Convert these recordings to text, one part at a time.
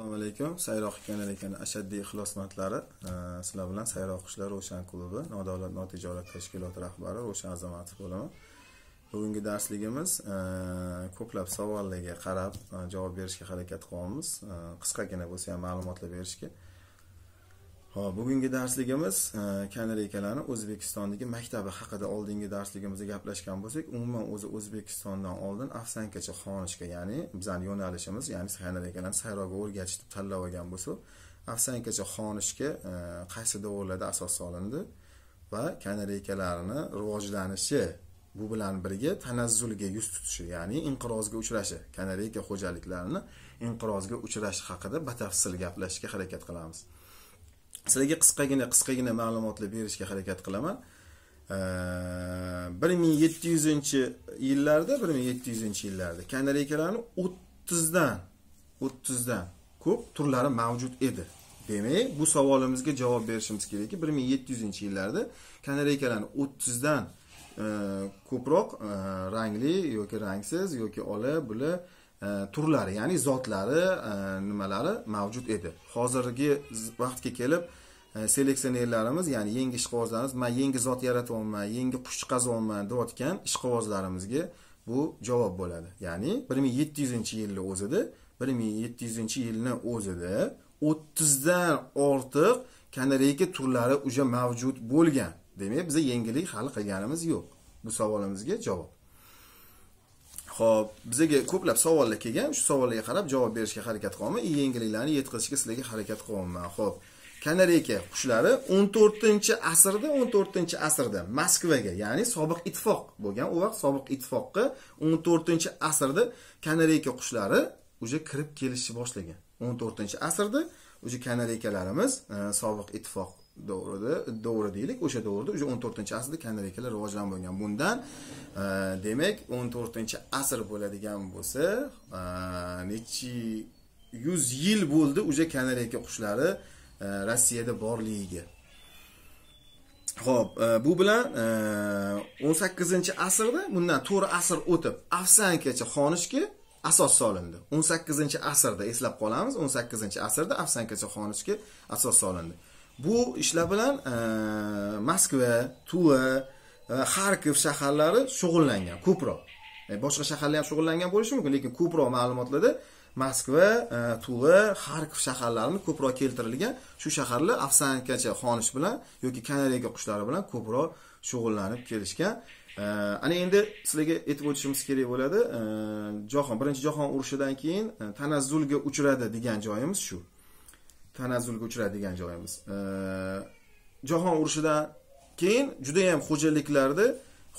assalomu alaykum sayroq kanali ekan ashaddiy ixlosmandlari sizlar bilan sayroq qushlar ro'shan klubi nodavlat notijorat tashkiloti rahbari ro'shan azamatov bo'laman bugungi darsligimiz ko'plab savollarga qarab e, javob berishga harakat qilyapmiz qisqagina bo'lsa ham ma'lumotlar berishga Xo'p, bugungi darsligimiz kanada e, ekalani O'zbekistondagi maktabi haqida oldingi darsligimizda gaplashgan bo'lsak, umuman o'zi O'zbekistondan oldin afsankacha xonishga, ya'ni bizning yo'nalishimiz, ya'ni kanada ekalani sayroga o'rgatish deb tanlab olgan bo'lsak, afsankacha xonishga e, qaysi davrlarda asos solindi va kanada ekalarini rivojlanishi bu bilan birga tanazzulga yuz tutishi, ya'ni inqirozga uchrashi, kanada eka xo'jaliklarini inqirozga uchrashi haqida batafsil gaplashishga harakat qilamiz. sizlarga qisqagina qisqagina ma'lumotlar berishga harakat qilaman bir ming yetti yuzinchi yillarda bir ming yetti yuzinchi yillarda kanarekalarni o'ttizdan o'ttizdan ko'p turlari mavjud edi demak bu savolimizga javob berishimiz kerakki bir ming yetti yuzinchi yillarda kanareykalarni o'ttizdan e, ko'proq e, rangli yoki rangsiz yoki ola bula E, turlari ya'ni zotlari e, nimalari mavjud edi hozirgi vaqtga kelib e, seleksionerlarimiz ya'ni yangi ishqibozlarimiz man yangi zot yaratyapman yangi qushiqazyapman deyotgan ishqibozlarimizga bu javob bo'ladi ya'ni bir ming yetti yuzinchi yilni o'zida bir ming yetti yuzinchi yilni o'zida o'ttizdan ortiq kanareyka turlari уже mavjud bo'lgan demak biza yangilik hal qilganimiz yo'q bu savolimizga javob ho'p bizga ko'plab savollar kelgan shu savollarga qarab javob berishga harakat qilyapman yangiliklarni yetkazishga sizlarga harakat qilyapman ho'p kanareyka qushlari 14 asrda 14 asrda moskvaga ya'ni sobiq ittifoq bo'lgan u vaqt sobiq ittifoqqa 14 asrda kanareyka qushlari уже kirib kelishni boshlagan 14 asrda уже kanareykalarimiz e, sobiq ittifoq davrida davri deylik o'sha davrda уже o'n to'rtinchi asrda kanarekalar rivojlanib bundan e, demak o'n to'rtinchi asr bo'ladigan bo'lsa e, nechi yuz yil bo'ldi уже kanareka qushlari e, rossiyada borligiga Xo'p, bu bilan 18-asrda bundan 4 asr o'tib, afsankacha xonishga asos solindi. 18-asrda eslab qolamiz, 18-asrda afsankacha xonishga asos solindi. bu ishlar bilan e, moskva tuva e, xarkov shaharlari shug'ullangan ko'proq e, boshqa shaharlar ham shug'ullangan bo'lishi mumkin lekin ko'proq ma'lumotlarda moskva tuva xarkov shaharlarini ko'proq keltirilgan shu shaharlar afsankacha xonish bilan yoki kanareyka qushlari bilan ko'proq shug'ullanib kelishgan ana endi sizlarga aytib o'tishimiz kerak bo'ladi jahon birinchi jahon urushidan keyin tanazzulga uchradi degan joyimiz shu tanazzulga uchraydigan joyimiz jahon urushidan keyin juda yam xo'jaliklarni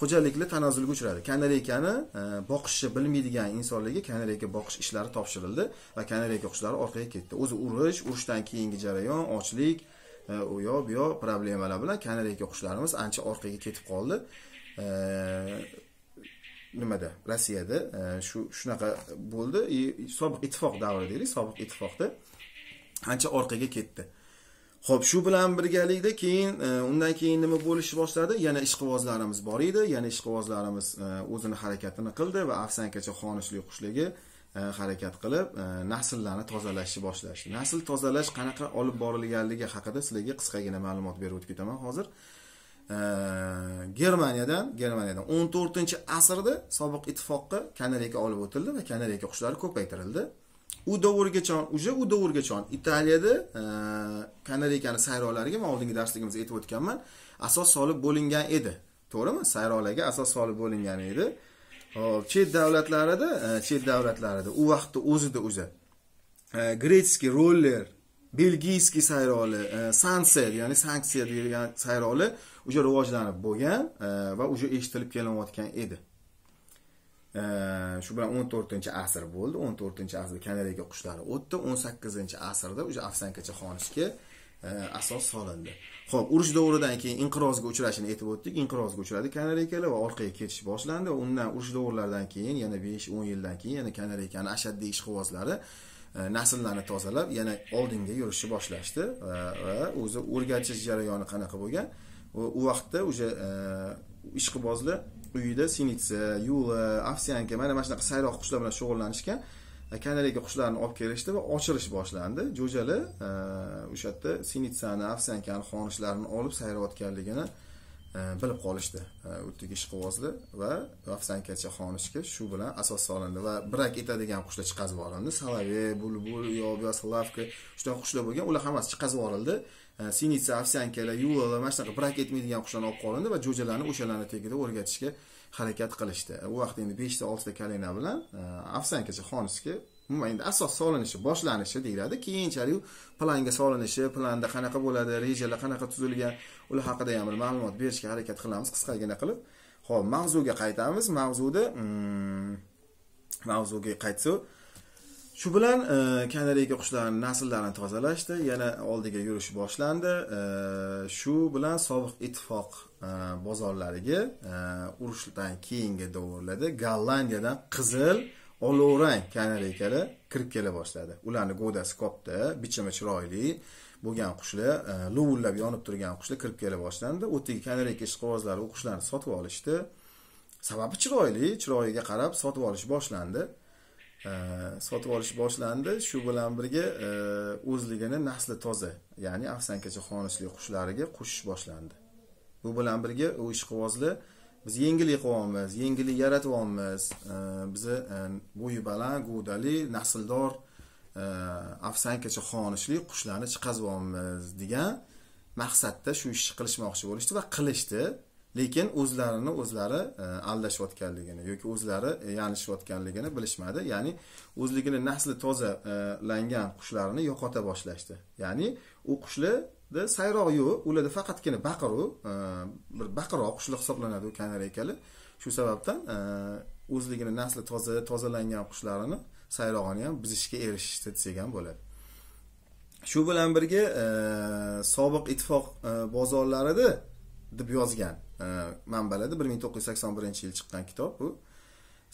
xo'jaliklar tanazzulga uchradi kanareykani e, boqishni bilmaydigan insonlarga kanareyka boqish ishlari topshirildi va kanareyka qushlari orqaga ketdi o'zi urush urushdan keyingi jarayon ochlik e, u yoq bu yoq problemalar bilan kanareyka qushlarimiz ancha orqaga ketib qoldi e, nimada rossiyada shu shunaqa bo'ldi sobiq ittifoq davri deylik sobiq ittifoqda ancha orqaga ketdi ho'p shu bilan birgalikda keyin e, undan keyin nima bo'lishni boshladi yana ishqibozlarimiz bor edi yana ishqibozlarimiz e, o'zini harakatini qildi va afsankacha xonishli qushligi e, harakat qilib nasllarni tozalashni boshlashdi nasl tozalash qanaqa olib borilganligi haqida sizlarga qisqagina ma'lumot berib o'tib ketaman hozir germaniyadan germaniyadan o'n to'rtinchi asrda sobiq ittifoqqa kanareyka olib o'tildi va kanareyka qushlari ko'paytirildi u davrgacha уже u davrgacha italiyada e, kanalikani sayrolariga man oldingi darsligimizda aytib o'tganman asos solib bo'lingan edi to'g'rimi sayrolarga asos solib bo'lingan edi hop chet davlatlarida e, chet davlatlarida u vaqtni o'zida o'zi e, gretskiy roller belgiyskiy sayroli sanksiya ya'ni sanksiya degan sayroli уже rivojlanib bo'lgan va уже eshitilib kelinayotgan edi shu bilan o'n to'rtinchi asr bo'ldi o'n to'rtinchi asrda kanadaga qushlari o'tdi o'n sakkizinchi asrda уже afsankacha xonishga e, asos solindi ho'p urush davridan keyin inqirozga uchrashini aytib o'tdik inqirozga uchradi kanarekalar va orqaga ketish boshlandi undan urush davrlaridan keyin yana besh o'n yildan keyin yana kanarekani ashaddiy ishqibozlari e, nasllarni tozalab yana oldinga yurishni boshlashdi e, va o'zi o'rgatish jarayoni qanaqa bo'lgan u vaqtda уже ishqibozlar uyida sinitsa yula afsiyanka mana mana shunaqa sayroq qushlar bilan shug'ullanishgan e, kanalaga qushlarni olib kelishdi va ochilish boshlandi jo'jali e, o'sha yerda sinitsani afsiyankani xonishlarini olib sayrayotganligini e, bilib qolishdi u yerdagi ishqibozlar va afsankacha xonishga shu bilan asos solindi va brak etadigan qushlar chiqazib yuborildi salovey bulbul yo slavka shunaqa qushlar bo'lgan ular hammasi chiqazib yuborildi sinitsa ovsyankalar yuvalar mana shunaqa brak etmaydigan qushlarni olib qolindi va jo'jalarni o'shalarni tagida o'rgatishga harakat qilishdi u vaqt endi beshta oltita kalina bilan e, ovsyankacha xonuski umuman endi asos solinishi boshlanishi deyiladi keyinchalik planga solinishi planda qanaqa bo'ladi rejalar qanaqa tuzilgan ular haqida ham bir ma'lumot berishga harakat qilamiz qisqagina qilib ho'p mavzuga qaytamiz mavzuda mm, mavzuga qaytsak shu bilan e, kanadalik qushlarning nasllarini tozalashdi yana oldiga yurish boshlandi e, shu bilan sobiq ittifoq e, bozorlariga urushdan keyingi davrlarda gollandiyadan qizil olovrang kanareykalar kirib kela boshladi ularni go'dasi katta bichimi chiroyli bo'lgan qushlar lovullab yonib turgan qushlar kirib kela boshlandi o'tdagi kanareyka ishqibozlari u qushlarni sotib olishdi sababi chiroyli chiroyiga qarab sotib olish boshlandi sotib olish boshlandi shu bilan birga e, o'zligini nasli toza ya'ni afsankacha xonishli qushlariga qo'shish boshlandi bu bilan birga u ishqivozlar biz yengil yiqilyapmiz yengillik yaratyapmiz bizni e, bo'yi baland go'dali nasldor e, afsankacha xonishli qushlarni chiqazyapmiz degan maqsadda shu ishni qilishmoqchi bo'lishdi va qilishdi lekin o'zlarini o'zlari e, aldashayotganligini yoki o'zlari e, yanishayotganligini bilishmadi ya'ni o'zligini nasli tozalangan qushlarni yo'qota boshlashdi ya'ni u qushlarda sayroq yo'q ularda faqatgina baqiru e, bir baqiroq qushlar hisoblanadi u kanarekalar ekali shu sababdan o'zligini nasli toza tozalangan qushlarini sayrog'ini ham buzishga erishishdi desak ham bo'ladi shu bilan birga sobiq ittifoq bozorlarida deb yozgan Э, manbalarda bir ming to'qqiz yuz sakson birinchi yil chiqqan kitob bu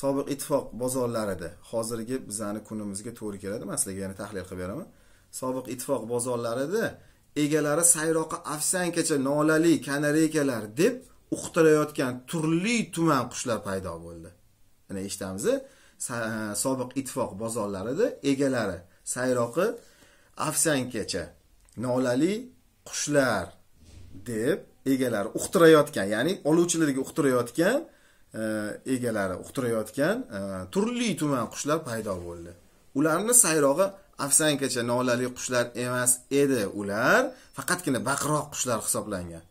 sobiq ittifoq bozorlarida hozirgi bizani kunimizga to'g'ri keladi sizlarga yana tahlil qilib beraman sobiq ittifoq bozorlarida egalari sayroqi afsankacha nolali kanareykalar deb uqtirayotgan turli tuman qushlar paydo bo'ldi mana eshitamiz e, sobiq ittifoq bozorlarida egalari sayroqi afsankacha nolali qushlar deb egalari uqtirayotgan ya'ni oluvchilarga uqtirayotgan e, egalari uqtirayotgan e, turli tuman qushlar paydo bo'ldi ularni sayrog'i afsankacha nolali qushlar emas edi ular faqatgina baqiroq qushlar hisoblangan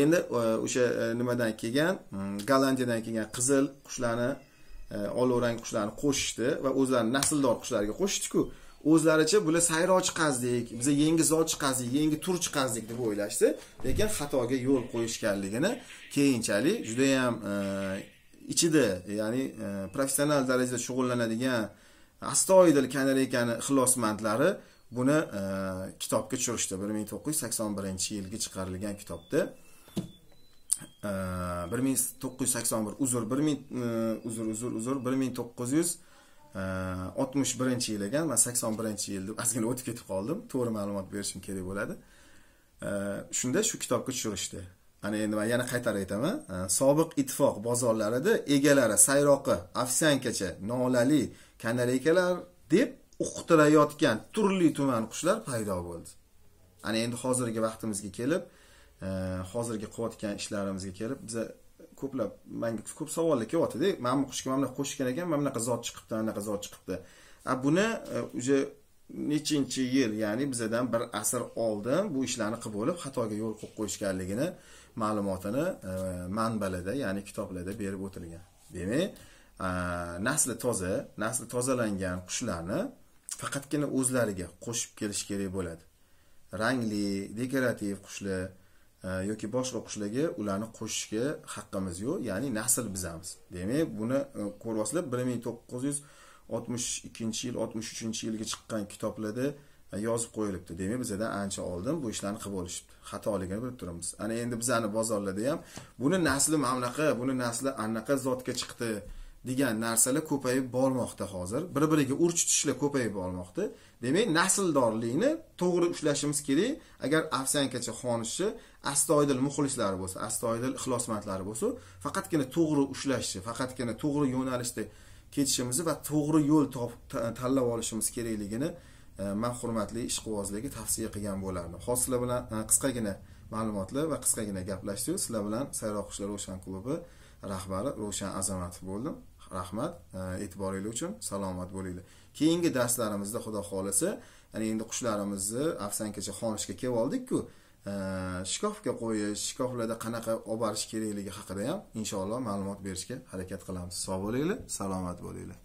endi e, o'sha nimadan kelgan mm, gollandiyadan kelgan qizil qushlarni olovrang qushlarni qo'shishdi va o'zlarini nasldor qushlarga qo'shishdiku o'zlaricha bular sayro chiqazdik biza yangi zot chiqazdik yangi tur chiqazdik deb o'ylashdi lekin xatoga yo'l qo'yishganligini keyinchalik judayam e, ichida ya'ni e, professional darajada shug'ullanadigan astoydil kanalekani ixlosmandlari buni e, kitobga tushirishdi bir ming to'qqiz yuz sakson birinchi yilgi chiqarilgan kitobda bir ming to'qqiz yuz sakson bir uzr bir ming uzr uzr uzr bir ming to'qqiz yuz oltmish birinchi yil ekan man sakson birinchi yil deb ozgina o'tib ketib qoldim to'g'ri ma'lumot berishim kerak bo'ladi shunda shu kitobga tushirishdi ana endi man yana qaytarib aytaman sobiq ittifoq bozorlarida egalari sayroqi afsyankacha nolali kanareykalar deb uqtirayotgan turli tuman qushlar paydo bo'ldi ana endi hozirgi vaqtimizga kelib e, hozirgi qilayotgan ishlarimizga kelib biza ko'plab manga ko'p savollar kelyaptida mana bu qushga mana bunaqa qo'shgan ekan mana bunaqa zot chiqibdi anaqa zot chiqibdi a buni уже e, nechinchi yil ya'ni bizadan bir asr oldin bu ishlarni qilib bo'lib xatoga yo'l qo'yib qo'yishganligini ma'lumotini e, manbalarda ya'ni kitoblarda berib o'tilgan demak e, nasli toza nasli tozalangan qushlarni faqatgina o'zlariga qo'shib kelish kerak bo'ladi rangli dekorativ qushlar Э, yoki boshqa qushlarga ularni qo'shishga haqqimiz yo'q ya'ni nasl bizamiz demak buni e, ko'ryapsizlar bir ming to'qqiz yuz oltmish ikkinchi yil oltmish uchinchi yilga chiqqan kitoblarda e, yozib qo'yilibdi demak bizadan ancha oldin bu ishlarni qilib olishibdi xatoligini bilib turibmiz ana endi bizani bozorlarda ham buni nasli mana bunaqa buni nasli anaqa zotga chiqdi degan narsalar ko'payib bormoqda hozir bir biriga urchitishlar ko'payib bormoqda demak nasldorlikni to'g'ri ushlashimiz kerak agar afsankachi xonishchi astoydil muxlislari bo'lsa astoydil ixlosmandlari bo'lsa faqatgina to'g'ri ushlashni faqatgina to'g'ri yo'nalishda ketishimizni va to'g'ri yo'l tanlab olishimiz kerakligini e, man hurmatli ishqibozlarga tavsiya qilgan bo'lardim hozir sizlar bilan e, qisqagina ma'lumotlar va qisqagina gaplashdik sizlar bilan sayroq qushlar o'shan klubi rahbari ro'shan Azamatov bo'ldim rahmat e, e'tiboringlar uchun salomat bo'linglar keyingi darslarimizda xudo xohlasa ya'ni endi qushlarimizni afsankacha xonishga kelib oldikku ku e, shkafga qo'yish shkaflarda qanaqa olib borish kerakligi haqida ham inshaalloh ma'lumot berishga harakat qilamiz sog' bo'linglar salomat bo'linglar